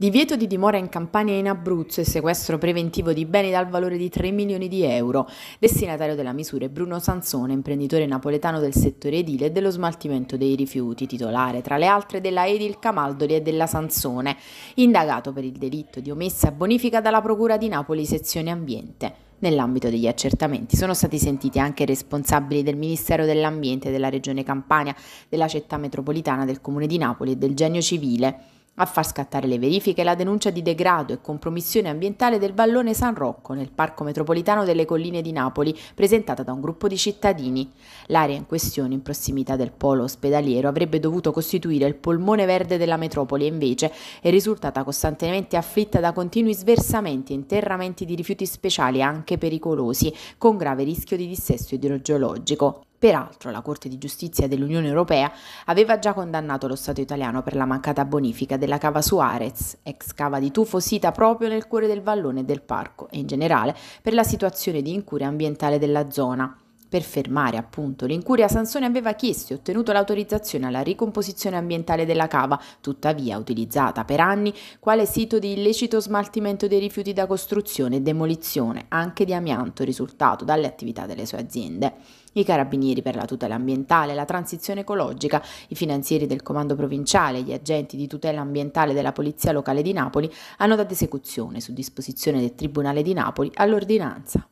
Divieto di dimora in Campania e in Abruzzo e sequestro preventivo di beni dal valore di 3 milioni di euro. Destinatario della misura è Bruno Sansone, imprenditore napoletano del settore edile e dello smaltimento dei rifiuti, titolare tra le altre della Edil Camaldoli e della Sansone, indagato per il delitto di omessa bonifica dalla Procura di Napoli sezione ambiente. Nell'ambito degli accertamenti sono stati sentiti anche responsabili del Ministero dell'Ambiente della Regione Campania, della città metropolitana del Comune di Napoli e del Genio Civile a far scattare le verifiche la denuncia di degrado e compromissione ambientale del vallone San Rocco nel Parco Metropolitano delle Colline di Napoli, presentata da un gruppo di cittadini. L'area in questione, in prossimità del polo ospedaliero, avrebbe dovuto costituire il polmone verde della metropoli e invece è risultata costantemente afflitta da continui sversamenti e interramenti di rifiuti speciali anche pericolosi, con grave rischio di dissesto idrogeologico. Peraltro la Corte di Giustizia dell'Unione Europea aveva già condannato lo Stato italiano per la mancata bonifica della cava Suarez, ex cava di tufo sita proprio nel cuore del vallone del parco, e in generale per la situazione di incuria ambientale della zona. Per fermare appunto l'incuria, Sansone aveva chiesto e ottenuto l'autorizzazione alla ricomposizione ambientale della cava, tuttavia utilizzata per anni quale sito di illecito smaltimento dei rifiuti da costruzione e demolizione, anche di amianto risultato dalle attività delle sue aziende. I carabinieri per la tutela ambientale, la transizione ecologica, i finanzieri del comando provinciale e gli agenti di tutela ambientale della Polizia Locale di Napoli hanno dato esecuzione, su disposizione del Tribunale di Napoli, all'ordinanza.